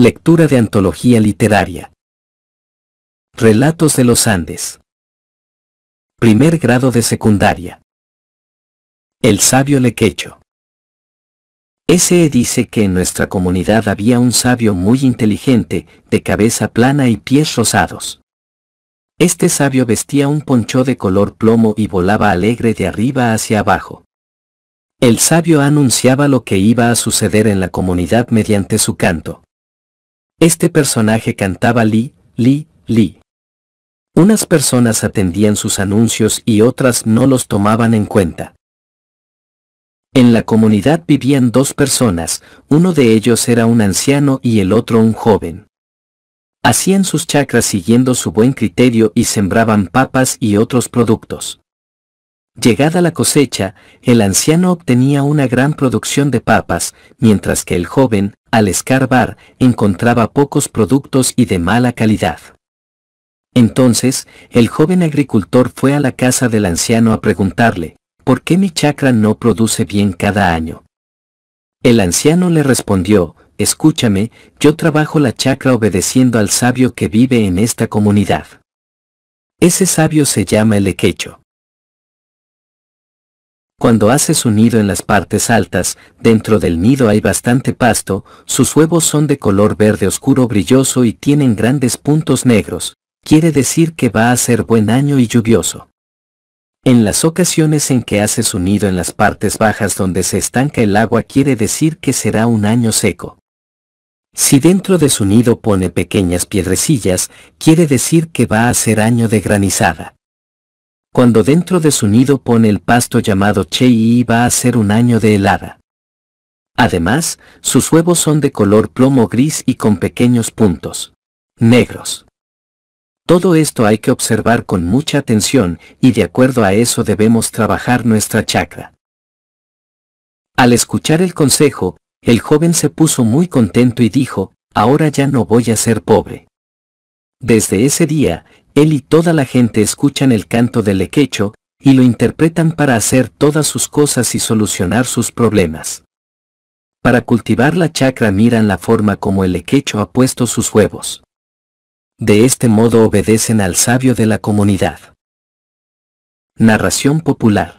Lectura de antología literaria. Relatos de los Andes. Primer grado de secundaria. El sabio lequecho. Ese dice que en nuestra comunidad había un sabio muy inteligente, de cabeza plana y pies rosados. Este sabio vestía un poncho de color plomo y volaba alegre de arriba hacia abajo. El sabio anunciaba lo que iba a suceder en la comunidad mediante su canto. Este personaje cantaba Li, Li, Li. Unas personas atendían sus anuncios y otras no los tomaban en cuenta. En la comunidad vivían dos personas, uno de ellos era un anciano y el otro un joven. Hacían sus chakras siguiendo su buen criterio y sembraban papas y otros productos. Llegada la cosecha, el anciano obtenía una gran producción de papas, mientras que el joven, al escarbar, encontraba pocos productos y de mala calidad. Entonces, el joven agricultor fue a la casa del anciano a preguntarle, ¿por qué mi chacra no produce bien cada año? El anciano le respondió, escúchame, yo trabajo la chacra obedeciendo al sabio que vive en esta comunidad. Ese sabio se llama el Equecho. Cuando hace su nido en las partes altas, dentro del nido hay bastante pasto, sus huevos son de color verde oscuro brilloso y tienen grandes puntos negros, quiere decir que va a ser buen año y lluvioso. En las ocasiones en que hace su nido en las partes bajas donde se estanca el agua quiere decir que será un año seco. Si dentro de su nido pone pequeñas piedrecillas, quiere decir que va a ser año de granizada cuando dentro de su nido pone el pasto llamado Chei y va a ser un año de helada. Además, sus huevos son de color plomo gris y con pequeños puntos negros. Todo esto hay que observar con mucha atención y de acuerdo a eso debemos trabajar nuestra chakra. Al escuchar el consejo, el joven se puso muy contento y dijo, ahora ya no voy a ser pobre. Desde ese día, él y toda la gente escuchan el canto del Equecho, y lo interpretan para hacer todas sus cosas y solucionar sus problemas. Para cultivar la chacra miran la forma como el Equecho ha puesto sus huevos. De este modo obedecen al sabio de la comunidad. Narración popular.